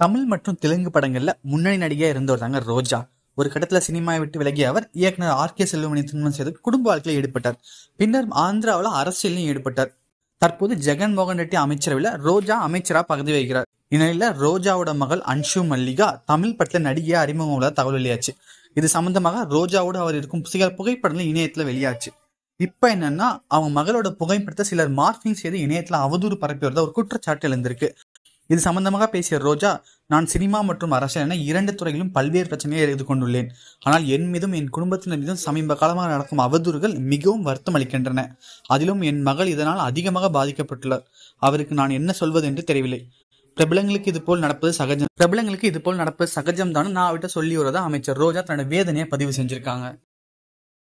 தமிழ் மற்றும் தெலுங்கு படங்களில் முன்னணி நடிகையாக இருந்தவர் தாங்க ரோஜா ஒரு கட்டத்தில் சினிமாவை விட்டு விலகிய அவர் இயக்குனர் ஆர் கே செல்வமணி திருமணம் செய்து குடும்ப வாழ்க்கையில் ஈடுபட்டார் பின்னர் ஆந்திராவில் அரசியலையும் ஈடுபட்டார் தற்போது ஜெகன் மோகன் ரெட்டி அமைச்சரவையில் ரோஜா அமைச்சராக பகுதி வைக்கிறார் இந்நிலையில ரோஜாவோட மகள் அன்ஷு மல்லிகா தமிழ் படத்தில் நடிகையா அறிமுகம் உள்ள தகவல் வெளியாச்சு இது சம்பந்தமாக ரோஜாவோடு அவர் இருக்கும் சில புகைப்படங்கள் இணையத்தில் வெளியாச்சு இப்போ என்னன்னா அவங்க மகளோட புகைப்படத்தை சிலர் மார்க்கிங் செய்து இணையத்தில் அவதூறு பரப்பி வருத ஒரு குற்றச்சாட்டு எழுந்திருக்கு இது சம்பந்தமாக பேசிய ரோஜா நான் சினிமா மற்றும் அரசியல் என இரண்டு துறையிலும் பல்வேறு பிரச்சனையை எதிர்கொண்டுள்ளேன் ஆனால் என் மீதும் என் குடும்பத்தினர் மீதும் சமீப காலமாக நடக்கும் அவதூறுகள் மிகவும் வருத்தம் அளிக்கின்றன அதிலும் என் மகள் இதனால் அதிகமாக பாதிக்கப்பட்டுள்ளார் அவருக்கு நான் என்ன சொல்வது என்று தெரியவில்லை பிரபலங்களுக்கு இது போல் நடப்பது சகஜம் பிரபலங்களுக்கு இது போல் நடப்பது சகஜம் தான் நான் அவட்ட சொல்லி வரதா அமைச்சர் ரோஜா தன்னோட வேதனையை பதிவு செஞ்சிருக்காங்க